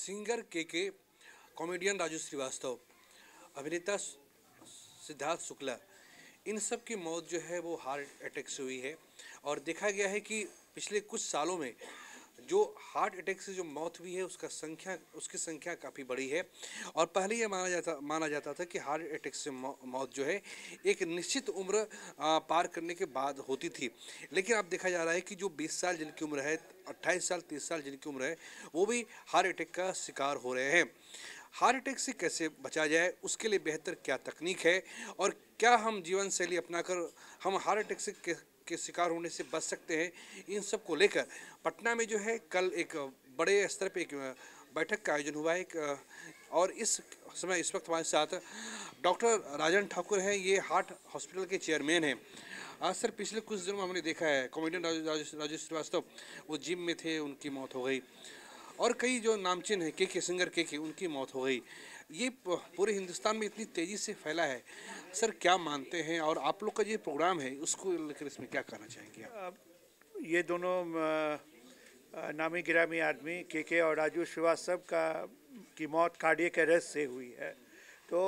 singer के के comedian Raju Srivastava अभिनेता सिद्धार्थ शुक्ला इन सब की मौत जो है वो हार्ट अटैक से हुई है और देखा गया है कि पिछले कुछ सालों में जो हार्ट अटैक से जो मौत हुई है उसका संख्या उसकी संख्या काफ़ी बड़ी है और पहले ये माना जाता माना जाता था कि हार्ट अटैक से मौत जो है एक निश्चित उम्र पार करने के बाद होती थी लेकिन अब देखा जा रहा है कि जो 20 साल जिनकी उम्र है 28 साल 30 साल जिनकी उम्र है वो भी हार्ट अटैक का शिकार हो रहे हैं हार्ट अटैक से कैसे बचा जाए उसके लिए बेहतर क्या तकनीक है और क्या हम जीवन शैली अपना हम हार्ट अटैक से के शिकार होने से बच सकते हैं इन सब को लेकर पटना में जो है कल एक बड़े स्तर पर एक बैठक का आयोजन हुआ है एक और इस समय इस वक्त हमारे साथ डॉक्टर राजन ठाकुर हैं ये हार्ट हॉस्पिटल के चेयरमैन हैं आज सर पिछले कुछ दिनों में हमने देखा है कॉमेडियन राजेश श्रीवास्तव वो जिम में थे उनकी मौत हो गई और कई जो नामचीन हैं के के सिंगर के के उनकी मौत हो गई ये पूरे हिंदुस्तान में इतनी तेज़ी से फैला है सर क्या मानते हैं और आप लोग का ये प्रोग्राम है उसको लेकर इसमें क्या कहना चाहेंगे आप ये दोनों नामी गिरामी आदमी के के और राजू श्रीवास्तव का की मौत के अरेस्ट से हुई है तो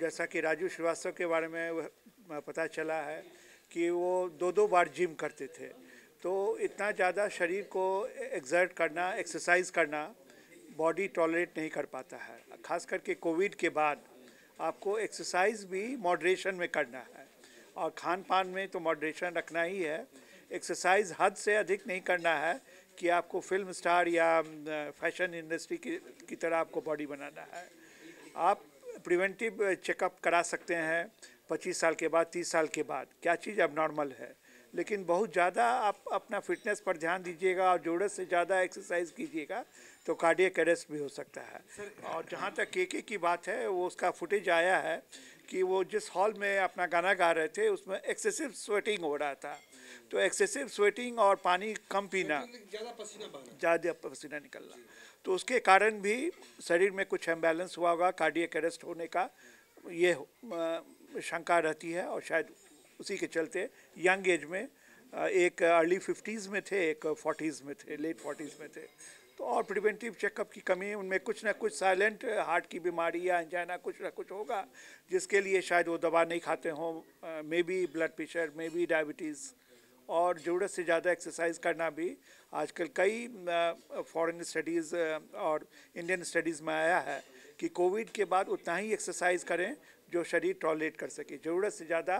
जैसा कि राजू श्रीवास्तव के बारे में पता चला है कि वो दो दो बार जिम करते थे तो इतना ज़्यादा शरीर को एग्जर्ट करना एक्सरसाइज करना बॉडी टॉलरेट नहीं कर पाता है खास करके कोविड के बाद आपको एक्सरसाइज भी मॉडरेशन में करना है और खान पान में तो मॉडरेशन रखना ही है एक्सरसाइज हद से अधिक नहीं करना है कि आपको फिल्म स्टार या फैशन इंडस्ट्री की, की तरह आपको बॉडी बनाना है आप प्रिवेंटिव चेकअप करा सकते हैं 25 साल के बाद 30 साल के बाद क्या चीज़ अब नॉर्मल है लेकिन बहुत ज़्यादा आप अपना फिटनेस पर ध्यान दीजिएगा और ज़रूरत से ज़्यादा एक्सरसाइज कीजिएगा तो कार्डियक अरेस्ट भी हो सकता है और जहाँ तक केके की बात है वो उसका फुटेज आया है कि वो जिस हॉल में अपना गाना गा रहे थे उसमें एक्सेसिव स्वेटिंग हो रहा था तो एक्सेसिव स्वेटिंग और पानी कम पीना ज़्यादा पसीना पसीना निकलना तो उसके कारण भी शरीर में कुछ एम्बैलेंस हुआ होगा कार्डियक अरेस्ट होने का ये शंका रहती है और शायद उसी के चलते यंग एज में एक अर्ली फिफ्टीज़ में थे एक फोर्टीज़ में थे लेट फोर्टीज़ में थे तो और प्रिवेंटिव चेकअप की कमी उनमें कुछ ना कुछ साइलेंट हार्ट की बीमारी या एंजाइना कुछ ना कुछ होगा जिसके लिए शायद वो दवा नहीं खाते हों maybe blood pressure maybe diabetes और ज़रूरत से ज़्यादा एक्सरसाइज करना भी आजकल कई फॉरेन स्टडीज़ और इंडियन स्टडीज़ में आया है कि कोविड के बाद उतना ही एक्सरसाइज करें जो शरीर टॉयलेट कर सके ज़रूरत से ज़्यादा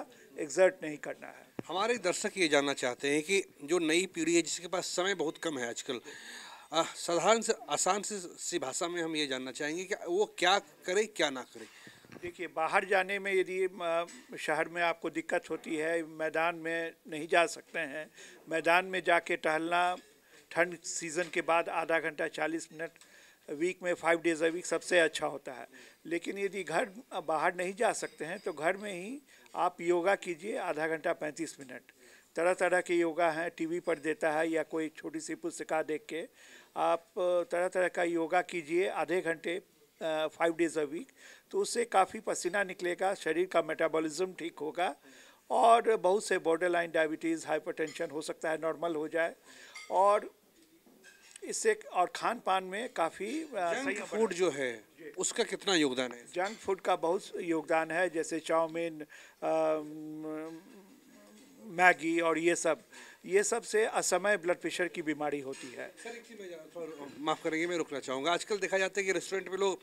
एग्जर्ट नहीं करना है हमारे दर्शक ये जानना चाहते हैं कि जो नई पीढ़ी है जिसके पास समय बहुत कम है आजकल साधारण से आसान से सी भाषा में हम ये जानना चाहेंगे कि वो क्या करे क्या ना करे देखिए बाहर जाने में यदि शहर में आपको दिक्कत होती है मैदान में नहीं जा सकते हैं मैदान में जाके टहलना ठंड सीज़न के बाद आधा घंटा चालीस मिनट वीक में फाइव डेज अ वीक सबसे अच्छा होता है लेकिन यदि घर बाहर नहीं जा सकते हैं तो घर में ही आप योगा कीजिए आधा घंटा पैंतीस मिनट तरह तरह के योगा हैं टीवी पर देता है या कोई छोटी सी पुस्तिका देख के आप तरह तरह का योगा कीजिए आधे घंटे फाइव डेज अ वीक तो उससे काफ़ी पसीना निकलेगा शरीर का मेटाबॉलिज्म ठीक होगा और बहुत से बॉर्डर लाइन डायबिटीज़ हाइपरटेंशन हो सकता है नॉर्मल हो जाए और इससे और खान पान में काफ़ी जंक फूड जो है उसका कितना योगदान है जंक फूड का बहुत योगदान है जैसे चाउमीन मैगी और ये सब ये सब से असमय ब्लड प्रेशर की बीमारी होती है माफ़ करेंगे मैं रुकना चाहूँगा आजकल देखा जाता है कि रेस्टोरेंट में लोग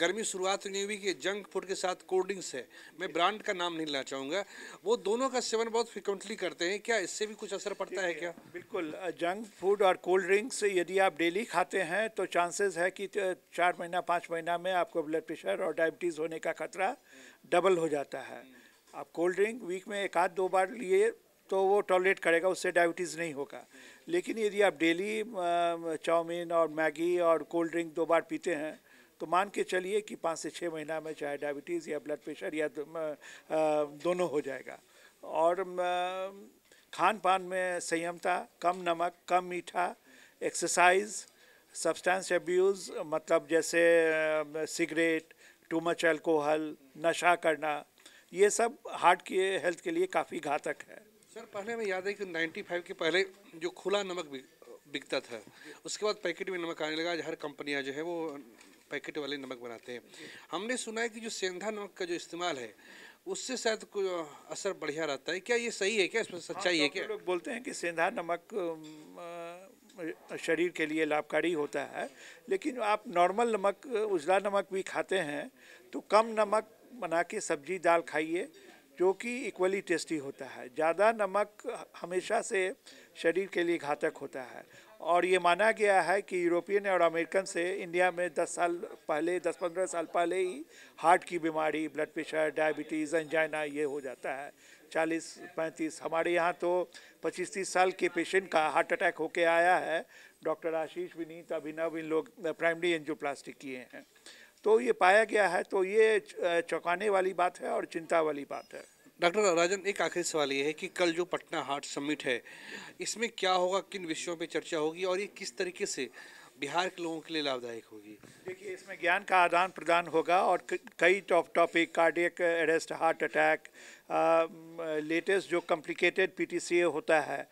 गर्मी शुरुआत नहीं हुई कि जंक फूड के साथ कोल्ड ड्रिंक्स है मैं ब्रांड का नाम नहीं लेना चाहूँगा वो दोनों का सेवन बहुत फ्रिक्वेंटली करते हैं क्या इससे भी कुछ असर पड़ता है क्या बिल्कुल जंक फूड और कोल्ड ड्रिंक्स यदि आप डेली खाते हैं तो चांसेस है कि चार महीना पाँच महीना में आपको ब्लड प्रेशर और डायबिटीज़ होने का खतरा डबल हो जाता है आप कोल्ड ड्रिंक वीक में एक आध दो बार लिए तो वो टॉलरेट करेगा उससे डायबिटीज़ नहीं होगा लेकिन यदि आप डेली चाउमीन और मैगी और कोल्ड ड्रिंक दो बार पीते हैं तो मान के चलिए कि पाँच से छः महीना में चाहे डायबिटीज़ या ब्लड प्रेशर या दोनों हो जाएगा और खान पान में संयमता कम नमक कम मीठा एक्सरसाइज सब्सटेंस एब्यूज़ मतलब जैसे सिगरेट टू मच अल्कोहल नशा करना ये सब हार्ट के हेल्थ के लिए काफ़ी घातक है सर पहले मैं याद है कि 95 के पहले जो खुला नमक बिकता था उसके बाद पैकेट में नमक आने लगा आज हर कंपनियाँ जो है वो पैकेट वाले नमक बनाते हैं हमने सुना है कि जो सेंधा नमक का जो इस्तेमाल है उससे शायद कोई असर बढ़िया रहता है क्या ये सही है क्या इसमें हाँ, सच्चाई हाँ, है क्या लोग बोलते हैं कि सेंधा नमक शरीर के लिए लाभकारी होता है लेकिन आप नॉर्मल नमक उजला नमक भी खाते हैं तो कम नमक बना के सब्जी दाल खाइए जो कि इक्वली टेस्टी होता है ज़्यादा नमक हमेशा से शरीर के लिए घातक होता है और ये माना गया है कि यूरोपियन और अमेरिकन से इंडिया में 10 साल पहले 10-15 साल पहले ही हार्ट की बीमारी ब्लड प्रेशर डायबिटीज़ एंजाइना ये हो जाता है 40-35 हमारे यहाँ तो 25-30 साल के पेशेंट का हार्ट अटैक होके आया है डॉक्टर आशीष विनीत अभिनव इन लोग प्राइमरी एंजियोप्लास्टिक किए हैं तो ये पाया गया है तो ये चौंकाने वाली बात है और चिंता वाली बात है डॉक्टर राजन एक आखिरी सवाल ये है कि कल जो पटना हार्ट समिट है इसमें क्या होगा किन विषयों पे चर्चा होगी और ये किस तरीके से बिहार के लोगों के लिए लाभदायक होगी देखिए इसमें ज्ञान का आदान प्रदान होगा और कई top topic cardiac arrest heart attack latest जो कॉम्प्लिकेटेड पीटीसीए होता है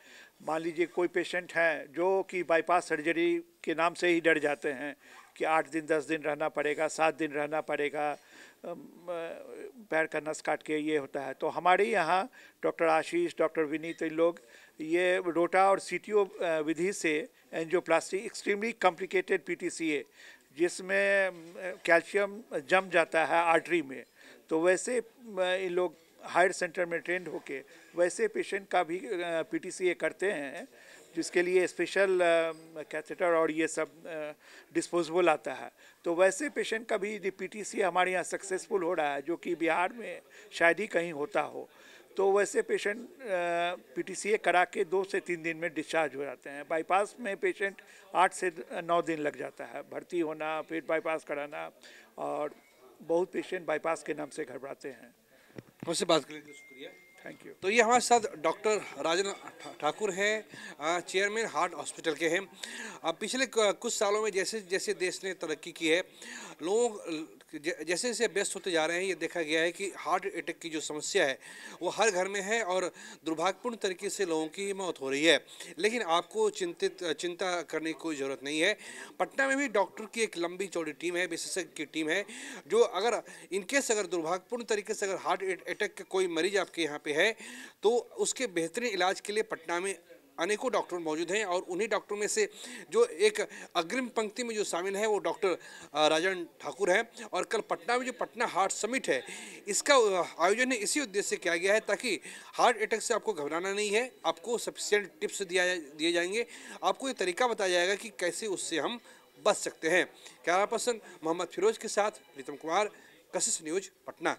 मान लीजिए कोई पेशेंट है जो कि बाईपास सर्जरी के नाम से ही डर जाते हैं कि आठ दिन दस दिन रहना पड़ेगा सात दिन रहना पड़ेगा पैर का नस काट के ये होता है तो हमारे यहाँ डॉक्टर आशीष डॉक्टर विनीत इन लोग ये रोटा और सी विधि से एनजियोप्लास्टी एक्सट्रीमली कॉम्प्लिकेटेड पीटीसीए जिसमें कैल्शियम जम जाता है आर्टरी में तो वैसे इन लोग हायर सेंटर में ट्रेंड होके वैसे पेशेंट का भी पीटीसीए करते हैं जिसके लिए स्पेशल कैथेटर um, और ये सब डिस्पोजेबल uh, आता है तो वैसे पेशेंट का भी पी सी हमारे यहाँ सक्सेसफुल हो रहा है जो कि बिहार में शायद ही कहीं होता हो तो वैसे पेशेंट पीटीसीए uh, करा के दो से तीन दिन में डिस्चार्ज हो जाते हैं बाईपास में पेशेंट आठ से uh, नौ दिन लग जाता है भर्ती होना फिर बाईपास कराना और बहुत पेशेंट बाईपास के नाम से घबराते हैं मुझसे बात के लिए शुक्रिया थैंक यू तो ये हमारे साथ डॉक्टर राजन ठाकुर हैं चेयरमैन हार्ट हॉस्पिटल के हैं अब पिछले कुछ सालों में जैसे जैसे देश ने तरक्की की है लोगों जैसे जैसे व्यस्त होते जा रहे हैं ये देखा गया है कि हार्ट अटैक की जो समस्या है वो हर घर में है और दुर्भाग्यपूर्ण तरीके से लोगों की मौत हो रही है लेकिन आपको चिंतित चिंता करने की कोई ज़रूरत नहीं है पटना में भी डॉक्टर की एक लंबी चौड़ी टीम है विशेषज्ञ की टीम है जो अगर इनकेस अगर दुर्भाग्यपूर्ण तरीके से अगर हार्ट अटैक का कोई मरीज आपके यहाँ पे पे है तो उसके बेहतरीन इलाज के लिए पटना में अनेकों डॉक्टर मौजूद हैं और उन्हीं डॉक्टरों में से जो एक अग्रिम पंक्ति में जो शामिल है वो डॉक्टर राजन ठाकुर हैं और कल पटना में जो पटना हार्ट समिट है इसका आयोजन इसी उद्देश्य से किया गया है ताकि हार्ट अटैक से आपको घबराना नहीं है आपको सफिशियंट टिप्स दिया दिए जाएंगे आपको ये तरीका बताया जाएगा कि कैसे उससे हम बच सकते हैं कैमरा पर्सन मोहम्मद फिरोज के साथ प्रीतम कुमार कशिश न्यूज पटना